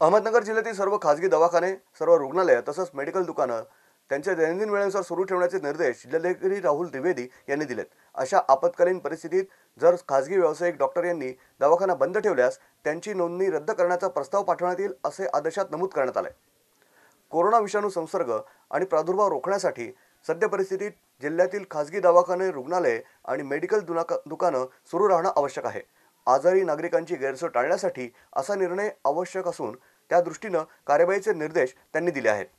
अहमदनगर जिल्ह्यातील सर्व खाजगी दवाखाने सर्व रुग्णालयं तसंच मेडिकल दुकानं त्यांच्या दैनंदिन वेळेनुसार सुरू ठेवण्याचे निर्देश जिल्हाधिकारी राहुल द्विवेदी यांनी दिलेत अशा आपत्कालीन परिस्थितीत जर खाजगी व्यावसायिक डॉक्टर यांनी दवाखाना बंद ठेवल्यास त्यांची नोंदणी रद्द करण्याचा प्रस्ताव पाठवण्यात येईल असे आदेशात नमूद करण्यात आले कोरोना विषाणू संसर्ग आणि प्रादुर्भाव रोखण्यासाठी सद्य परिस्थितीत जिल्ह्यातील खाजगी दवाखाने रुग्णालये आणि मेडिकल दुनाका दुकानं सुरू राहणं आवश्यक आहे आजारी नागरिकांची गैरसोय टाळण्यासाठी असा निर्णय आवश्यक असून त्यादृष्टीनं कार्यवाहीचे निर्देश त्यांनी दिले आहेत